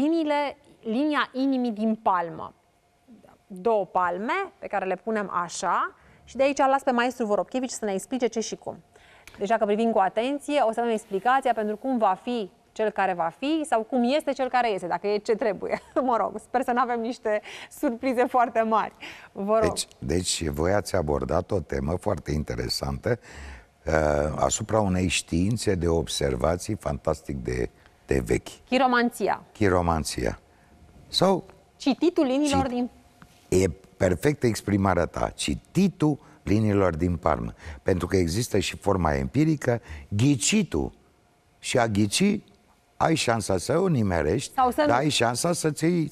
liniile, linia inimii din palmă. Două palme pe care le punem așa și de aici las pe maestru Voropchevici să ne explice ce și cum. Deci dacă privim cu atenție, o să avem explicația pentru cum va fi cel care va fi sau cum este cel care este, dacă e ce trebuie. mă rog, sper să nu avem niște surprize foarte mari. Vă rog. Deci, deci voi ați abordat o temă foarte interesantă uh, asupra unei științe de observații fantastic de uh, de vechi. Chiromanția. Chiromanția. Sau... Cititul linilor ci... din... E perfectă exprimarea ta. Cititul liniilor din palmă. Pentru că există și forma empirică, ghicitul. Și a ghici, ai șansa să o nimerești, Sau să dar ai șansa să-ți iei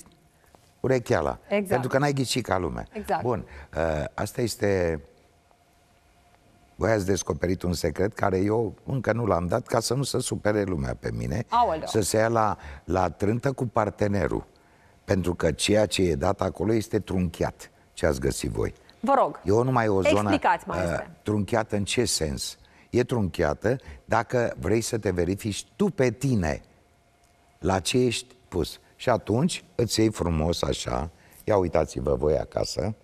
urecheala. Exact. Pentru că n-ai ghici ca lume. Exact. Bun. Uh, asta este voi ați descoperit un secret care eu încă nu l-am dat ca să nu se supere lumea pe mine, Aoleu. să se ia la, la trântă cu partenerul. Pentru că ceea ce e dat acolo este trunchiat, ce ați găsit voi. Vă rog, eu nu mai o zonă uh, trunchiată în ce sens? E trunchiată dacă vrei să te verifici tu pe tine la ce ești pus. Și atunci îți iei frumos așa, ia uitați-vă voi acasă,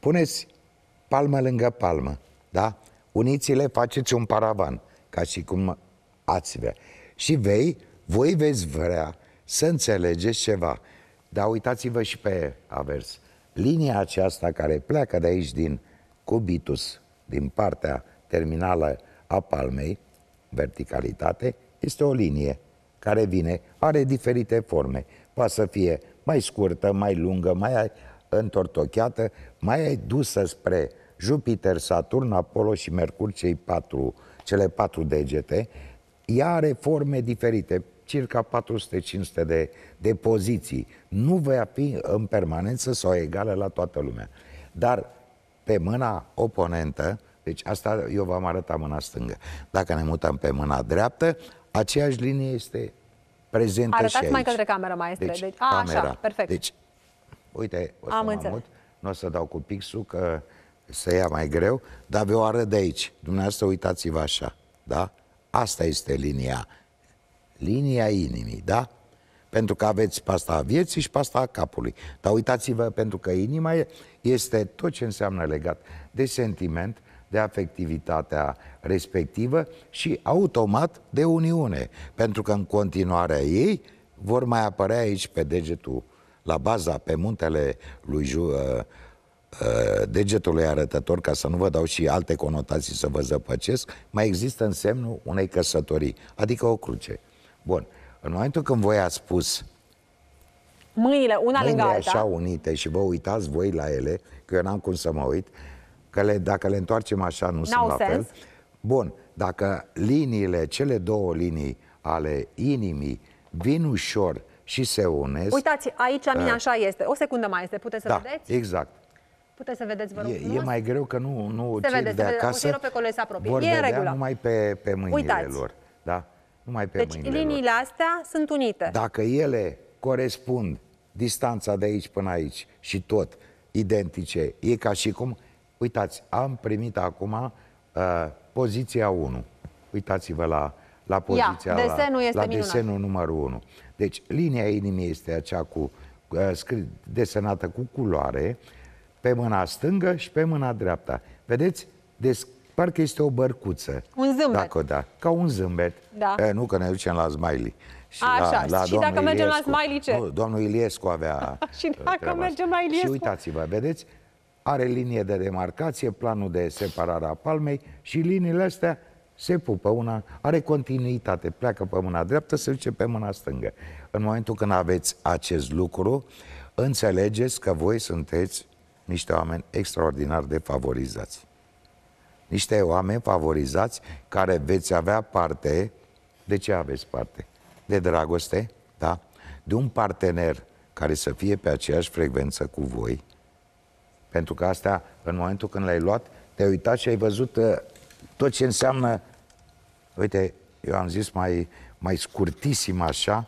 puneți palmă lângă palmă, da? uniți-le, faceți un paravan, ca și cum ați vrea. Și vei, voi veți vrea să înțelegeți ceva. Dar uitați-vă și pe avers. Linia aceasta care pleacă de aici din cubitus, din partea terminală a palmei, verticalitate, este o linie care vine, are diferite forme. Poate să fie mai scurtă, mai lungă, mai întortocheată, mai dusă spre Jupiter, Saturn, Apollo și Mercur, cei patru, cele patru degete, ea are forme diferite, circa 400-500 de, de poziții. Nu vei fi în permanență sau egală la toată lumea. Dar pe mâna oponentă, deci asta eu v-am arătat mâna stângă. Dacă ne mutăm pe mâna dreaptă, aceeași linie este prezentă Arătați și aici. mai către cameră, maestre. Deci, deci, a, camera. așa, perfect. Deci, uite, o să Am mă mut, nu o să dau cu pixul, că să ia mai greu, dar vă o arăt de aici. Dumneavoastră uitați-vă așa, da? Asta este linia, linia inimii, da? Pentru că aveți pasta a vieții și pasta a capului. Dar uitați-vă, pentru că inima este tot ce înseamnă legat de sentiment, de afectivitatea respectivă și automat de uniune. Pentru că în continuarea ei vor mai apărea aici pe degetul la baza, pe muntele lui Uh, degetului arătător, ca să nu vă dau și alte conotații să vă zăpăcesc, mai există în semnul unei căsătorii, adică o cruce. Bun. În momentul când voi ați spus mâinile una mâinile lângă alta. așa unite și vă uitați voi la ele, că eu n-am cum să mă uit, că le, dacă le întoarcem așa nu sunt la sens. fel. Bun, dacă liniile, cele două linii ale inimii vin ușor și se unesc... Uitați, aici a mine uh, așa este. O secundă mai este, puteți să da, vedeți? exact. Puteți să vedeți, vă rog, e, e mai greu că nu, nu se vede, de se acasă. Vede, pe acolo se apropie. Vor e vedea regulă. numai pe, pe mâinile Uitați. lor. Da? Numai pe deci liniile lor. astea sunt unite. Dacă ele corespund distanța de aici până aici și tot identice, e ca și cum... Uitați, am primit acum uh, poziția 1. Uitați-vă la, la poziția Ia, desenul la, este la desenul numărul 1. Deci linia inimii este acea cu uh, scris, desenată cu culoare, uh, pe mâna stângă și pe mâna dreapta. Vedeți? Deci, parcă este o bărcuță. Un zâmbet. Dacă, da, ca un zâmbet. Da. E, nu că ne ducem la Smiley. Și Așa, la, la și dacă mergem Iliescu. la Smiley ce? Nu, domnul Iliescu avea Și dacă mergem la Iliescu? Și uitați-vă, vedeți? Are linie de demarcație, planul de separare a palmei și liniile astea se pupă una, are continuitate, pleacă pe mâna dreaptă, se duce pe mâna stângă. În momentul când aveți acest lucru, înțelegeți că voi sunteți niște oameni extraordinar de favorizați. Niște oameni favorizați care veți avea parte, de ce aveți parte? De dragoste, da? De un partener care să fie pe aceeași frecvență cu voi, pentru că astea, în momentul când le-ai luat, te-ai uitat și ai văzut uh, tot ce înseamnă... Uite, eu am zis mai, mai scurtisim așa,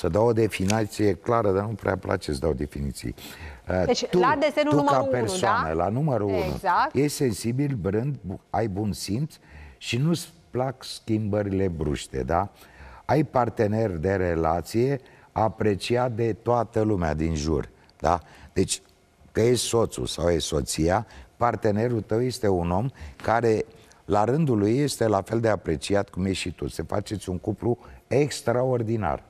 să dau o definiție clară, dar nu prea place să dau definiții. Uh, deci, tu, la desenul tu numărul ca persoană, unu, da? la numărul 1, exact. E sensibil, brând, ai bun simț și nu-ți plac schimbările bruște, da? Ai partener de relație apreciat de toată lumea din jur, da? Deci, că e soțul sau e soția, partenerul tău este un om care la rândul lui este la fel de apreciat cum ești și tu. Se faceți un cuplu extraordinar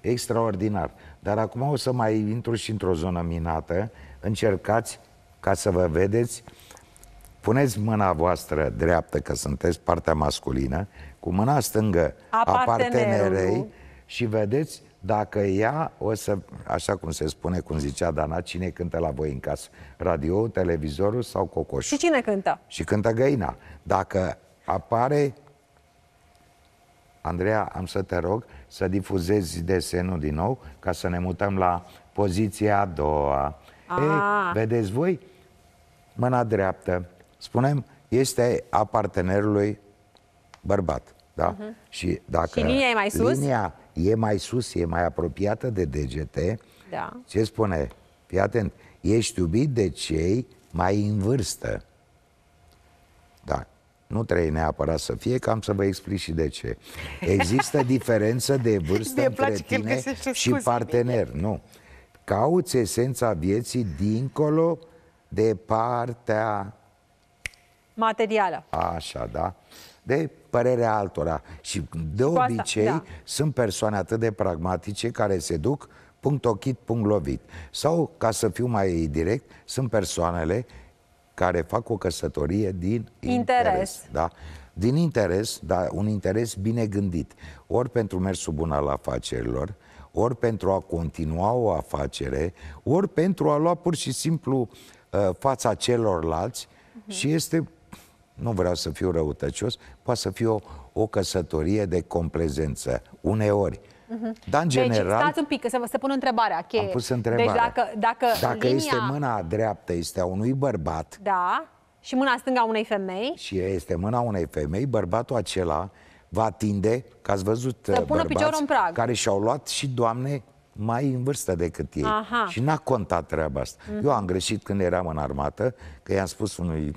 extraordinar. Dar acum o să mai intru și într-o zonă minată. Încercați ca să vă vedeți, puneți mâna voastră dreaptă, că sunteți partea masculină, cu mâna stângă a, partenerei și vedeți dacă ea o să, așa cum se spune, cum zicea Dana, cine cântă la voi în casă? Radio, televizorul sau cocoșul? Și cine cântă? Și cântă găina. Dacă apare Andreea, am să te rog să difuzezi desenul din nou ca să ne mutăm la poziția a doua. A. Ei, vedeți voi? Mâna dreaptă, spunem, este a partenerului bărbat. Da? Uh-huh. Și dacă și linia e mai sus? Linia e mai sus, e mai apropiată de degete. Da. Ce spune? Fii atent. Ești iubit de cei mai în vârstă. Nu trebuie neapărat să fie, cam să vă explic și de ce. Există diferență de vârstă între tine și partener. Nu. Cauți esența vieții dincolo de partea... Materială. Așa, da? De părerea altora. Și de Cu obicei asta, da. sunt persoane atât de pragmatice care se duc punct ochit, punct lovit. Sau, ca să fiu mai direct, sunt persoanele care fac o căsătorie din interes. interes da? Din interes, dar un interes bine gândit. Ori pentru mersul bun al afacerilor, ori pentru a continua o afacere, ori pentru a lua pur și simplu uh, fața celorlalți uh-huh. și este, nu vreau să fiu răutăcios, poate să fie o, o căsătorie de complezență, uneori. Uh-huh. Dar, în deci, general... Deci, stați un pic, să, să pun întrebarea. Cheie. Am pus deci, întrebarea. Deci, dacă, dacă, dacă linia... este mâna dreaptă, este a unui bărbat... Da. Și mâna stânga unei femei. Și este mâna unei femei, bărbatul acela va tinde, că ați văzut să pună bărbați în prag. care și-au luat și doamne mai în vârstă decât ei. Aha. Și n-a contat treaba asta. Mm-hmm. Eu am greșit când eram în armată, că i-am spus unui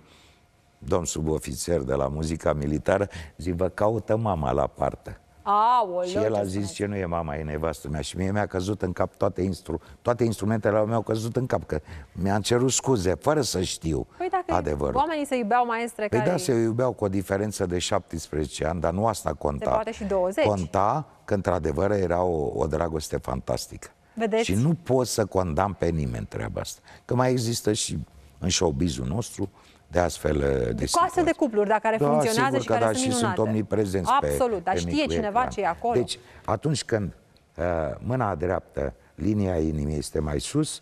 domn subofițer de la muzica militară, zic, vă caută mama la partă. Aoleu, și el a zis ce nu e mama, e nevastă mea Și mie mi-a căzut în cap toate, instru- toate instrumentele mi-au căzut în cap Că mi-am cerut scuze, fără să știu păi dacă adevărul oamenii se iubeau maestre Păi care... da, se iubeau cu o diferență de 17 ani Dar nu asta conta poate și 20 Conta că într-adevăr era o, o dragoste fantastică Vedeți? Și nu pot să condam pe nimeni treaba asta Că mai există și în showbizul nostru de astfel uh, de Coase de cupluri, dacă care da, funcționează sigur că și care da, sunt și sunt omniprezenți Absolut, pe, dar pe știe cineva ce e acolo. Deci, atunci când uh, mâna dreaptă, linia inimii este mai sus,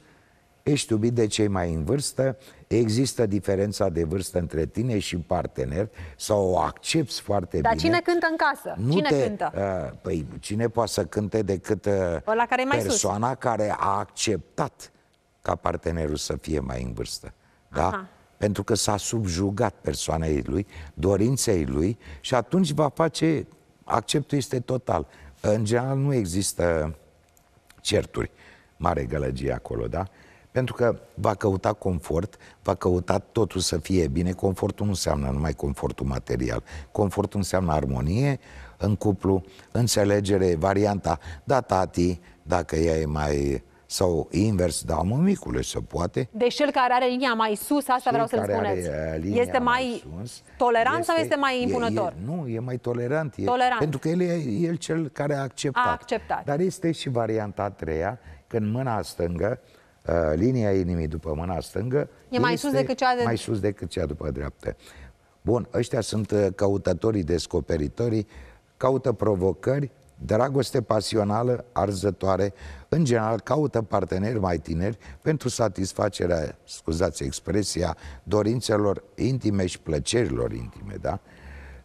ești iubit de cei mai în vârstă, există diferența de vârstă între tine și partener sau o accepti foarte Dar bine. Dar cine cântă în casă? Nu cine te, cântă? Uh, păi cine poate să cânte decât uh, Ăla care mai persoana sus. care a acceptat ca partenerul să fie mai în vârstă. Da? Aha pentru că s-a subjugat persoanei lui, dorinței lui și atunci va face, acceptul este total. În general nu există certuri, mare gălăgie acolo, da? Pentru că va căuta confort, va căuta totul să fie bine. Confortul nu înseamnă numai confortul material. Confortul înseamnă armonie în cuplu, înțelegere, varianta, da tati, dacă ea e mai sau invers, da, mă, micule, se poate. Deci cel care are linia mai sus, asta cel vreau să-l spuneți, uh, este mai, mai sus, tolerant este, sau este mai impunător? E, e, nu, e mai tolerant. E, tolerant. Pentru că el e el cel care a acceptat. a acceptat. Dar este și varianta a treia, când mâna stângă, uh, linia inimii după mâna stângă, e mai sus, decât cea de... mai sus decât cea după dreapta. Bun, ăștia sunt uh, căutătorii, descoperitorii, caută provocări, Dragoste pasională, arzătoare, în general caută parteneri mai tineri pentru satisfacerea, scuzați expresia, dorințelor intime și plăcerilor intime, da?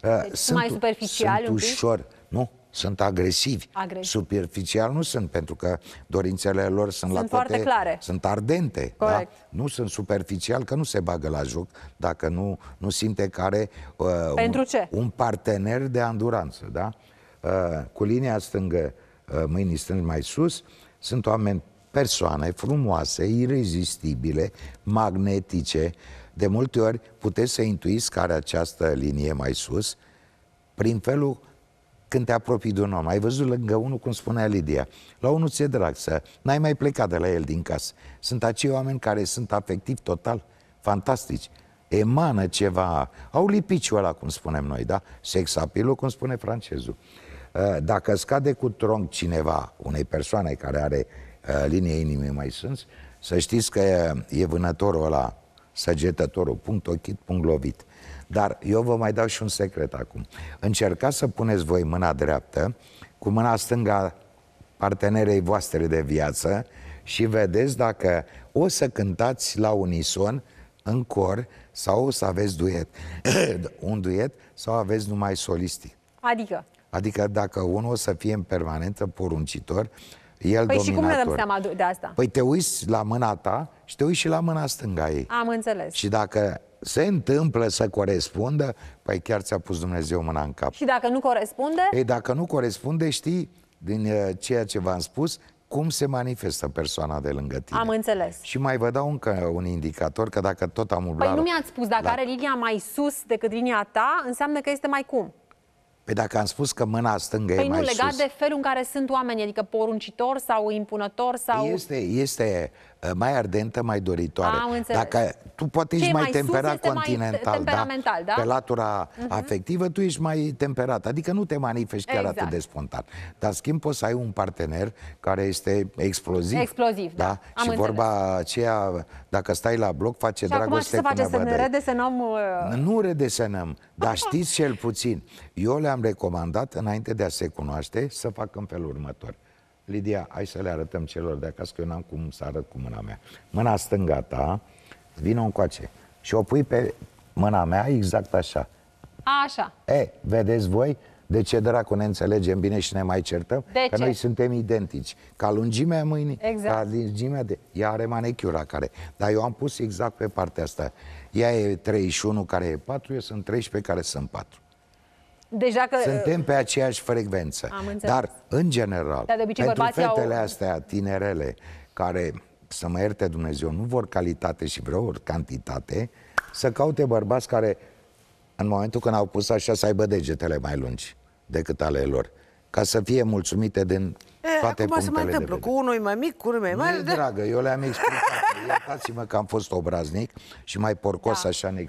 Deci eh, sunt mai superficial sunt ușor, nu? Sunt agresivi. Agresiv. Superficial nu sunt, pentru că dorințele lor sunt, sunt la toate... Foarte clare. Sunt ardente. Da? Corect. Da? Nu sunt superficial, că nu se bagă la joc dacă nu, nu simte care uh, pentru un, ce? un partener de anduranță. Da? Eh, cu linia stângă, eh, mâinii stângi mai sus, sunt oameni, persoane frumoase, irezistibile, magnetice. De multe ori puteți să intuiți care această linie mai sus prin felul când te apropii de un om. Ai văzut lângă unul, cum spunea Lidia, la unul ți-e drag să n-ai mai plecat de la el din casă. Sunt acei oameni care sunt afectivi total fantastici. Emană ceva, au lipiciul ăla, cum spunem noi, da? Sexapilul, cum spune francezul. Eh, dacă scade cu tronc cineva, unei persoane care are eh, linie inimii mai sâns, să știți că e vânătorul ăla, săgetătorul, punct ochit, punct lovit. Dar eu vă mai dau și un secret acum. Încercați să puneți voi mâna dreaptă cu mâna stânga partenerei voastre de viață și vedeți dacă o să cântați la unison în cor sau o să aveți duet. un duet sau aveți numai solistii. Adică? Adică dacă unul o să fie în permanentă poruncitor, el păi dominator. și cum ne dăm seama de asta? Păi te uiți la mâna ta și te uiți și la mâna stânga ei. Am înțeles. Și dacă se întâmplă să corespundă, păi chiar ți-a pus Dumnezeu mâna în cap. Și dacă nu corespunde? Ei, dacă nu corespunde, știi, din uh, ceea ce v-am spus, cum se manifestă persoana de lângă tine. Am înțeles. Și mai vă dau încă un indicator, că dacă tot am păi umblat... Păi nu mi-ați spus, dacă la... are linia mai sus decât linia ta, înseamnă că este mai cum? Păi dacă am spus că mâna stângă păi e mai nu, legat sus... de felul în care sunt oamenii, adică poruncitor sau impunător sau... Păi este, este Eh, mai ardentă, mai doritoare. Am înțeles. Dacă tu poate ești mai, mai temperat continental, mai da? temperamental, da? da? Pe latura uh-huh. afectivă tu ești mai temperat, adică nu te manifesti chiar exact. atât de spontan. Dar schimb poți să ai un partener care este exploziv. Exploziv, da. da? Am și înțeles. vorba aceea, dacă stai la bloc, face și dragoste acum ce să face, să ne redesenăm? Uh? Nu redesenăm, dar știți cel puțin. Eu le-am recomandat, înainte de a se cunoaște, să facă în felul următor. Lidia, hai să le arătăm celor de acasă, că eu n-am cum să arăt cu mâna mea. Mâna stânga ta, vină coace și o pui pe mâna mea exact așa. Așa. E, vedeți voi de ce dracu ne înțelegem bine și ne mai certăm? De că ce? noi suntem identici. Ca lungimea mâinii, exact. ca lungimea de... Ea are manechiura care... Dar eu am pus exact pe partea asta. Ea e 31 care e 4, eu sunt 13 care sunt 4. Deci dacă... Suntem pe aceeași frecvență. Dar, în general, Dar de obicei, pentru fetele au... astea tinerele, care, să mă ierte Dumnezeu, nu vor calitate și vreo cantitate, să caute bărbați care, în momentul când au pus așa, să aibă degetele mai lungi decât ale lor, ca să fie mulțumite din toate Acum punctele se mai întâmplă, cu unul mai mic, cu unul mai mare. Nu, de... dragă, eu le-am explicat. Iertați-mă că am fost obraznic și mai porcos da. așa